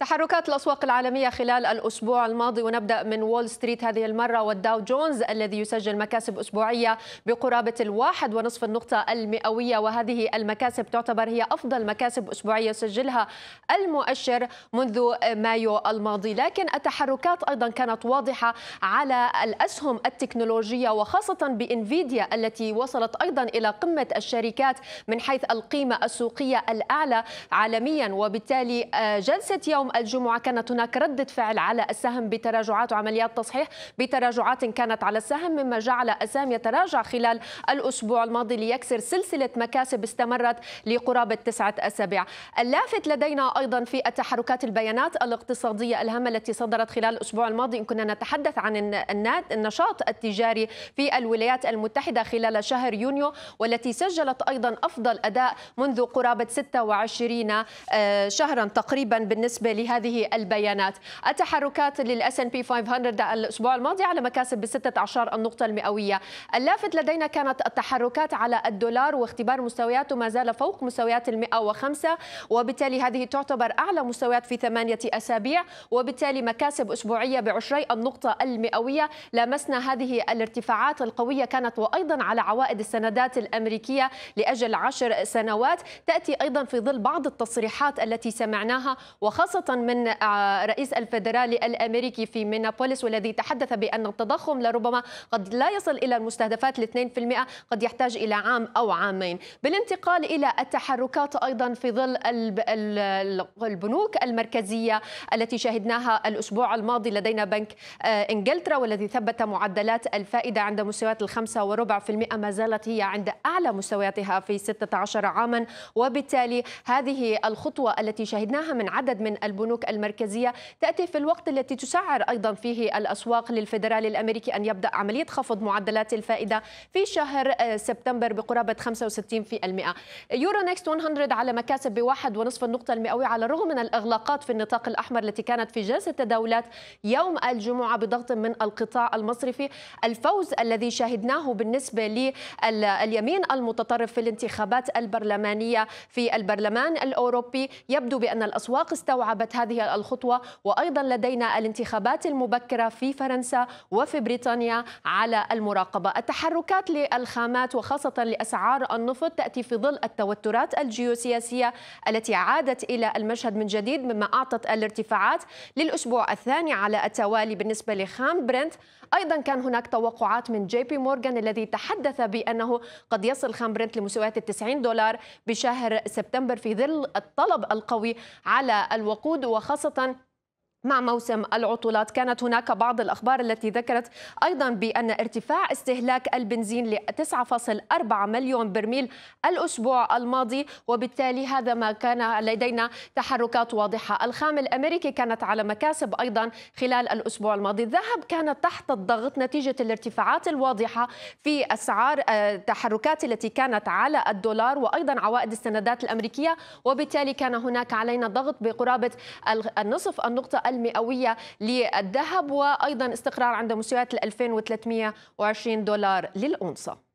تحركات الأسواق العالمية خلال الأسبوع الماضي ونبدأ من وول ستريت هذه المرة والداو جونز الذي يسجل مكاسب أسبوعية بقرابة الواحد ونصف النقطة المئوية وهذه المكاسب تعتبر هي أفضل مكاسب أسبوعية سجلها المؤشر منذ مايو الماضي لكن التحركات أيضا كانت واضحة على الأسهم التكنولوجية وخاصة بإنفيديا التي وصلت أيضا إلى قمة الشركات من حيث القيمة السوقية الأعلى عالميا وبالتالي آه، جلسة يوم يوم الجمعة كانت هناك ردة فعل على السهم بتراجعات وعمليات تصحيح بتراجعات كانت على السهم مما جعل السهم يتراجع خلال الأسبوع الماضي ليكسر سلسلة مكاسب استمرت لقرابة تسعة أسابيع اللافت لدينا أيضا في التحركات البيانات الاقتصادية الهامة التي صدرت خلال الأسبوع الماضي إن كنا نتحدث عن النشاط التجاري في الولايات المتحدة خلال شهر يونيو والتي سجلت أيضا أفضل أداء منذ قرابة 26 آه، شهرا تقريبا بالنسبة لهذه البيانات التحركات للأس ان بي 500 الأسبوع الماضي على مكاسب ب 16 النقطة المئوية اللافت لدينا كانت التحركات على الدولار واختبار مستوياته ما زال فوق مستويات ال 105 وبالتالي هذه تعتبر أعلى مستويات في ثمانية أسابيع وبالتالي مكاسب أسبوعية بعشري النقطة المئوية لامسنا هذه الارتفاعات القوية كانت وأيضا على عوائد السندات الأمريكية لأجل عشر سنوات تأتي أيضا في ظل بعض التصريحات التي سمعناها وخاصة من آه، رئيس الفدرالي الأمريكي في مينابوليس والذي تحدث بأن التضخم لربما قد لا يصل إلى المستهدفات ل 2% قد يحتاج إلى عام أو عامين بالانتقال إلى التحركات أيضا في ظل البنوك المركزية التي شهدناها الأسبوع الماضي لدينا بنك آه، إنجلترا والذي ثبت معدلات الفائدة عند مستويات ال 5.4% ما زالت هي عند أعلى مستوياتها في 16 عاما وبالتالي هذه الخطوة التي شهدناها من عدد من البنوك المركزية تأتي في الوقت التي تسعر أيضا فيه الأسواق للفدرالي الأمريكي أن يبدأ عملية خفض معدلات الفائدة في شهر آه، سبتمبر بقرابة 65% يورو نيكست 100 على مكاسب بواحد ونصف النقطة المئوية على الرغم من الإغلاقات في النطاق الأحمر التي كانت في جلسة تداولات يوم الجمعة بضغط من القطاع المصرفي الفوز الذي شاهدناه بالنسبة لليمين المتطرف في الانتخابات البرلمانية في البرلمان الأوروبي يبدو بأن الأسواق استوعبت صاحبت هذه الخطوة وأيضا لدينا الانتخابات المبكرة في فرنسا وفي بريطانيا على المراقبة التحركات للخامات وخاصة لأسعار النفط تأتي في ظل التوترات الجيوسياسية التي عادت إلى المشهد من جديد مما أعطت الارتفاعات للأسبوع الثاني على التوالي بالنسبة لخام برنت أيضا كان هناك توقعات من جي بي مورغان الذي تحدث بأنه قد يصل خام برنت لمستويات 90 دولار بشهر سبتمبر في ظل الطلب القوي على الوقود الوقود وخاصة مع موسم العطلات كانت هناك بعض الأخبار التي ذكرت أيضا بأن ارتفاع استهلاك البنزين ل 9.4 مليون برميل الأسبوع الماضي وبالتالي هذا ما كان لدينا تحركات واضحة الخام الأمريكي كانت على مكاسب أيضا خلال الأسبوع الماضي الذهب كانت تحت الضغط نتيجة الارتفاعات الواضحة في أسعار التحركات آه، التي كانت على الدولار وأيضا عوائد السندات الأمريكية وبالتالي كان هناك علينا ضغط بقرابة النصف النقطة المئوية للذهب وأيضا استقرار عند مستويات 2320 دولار للأونصة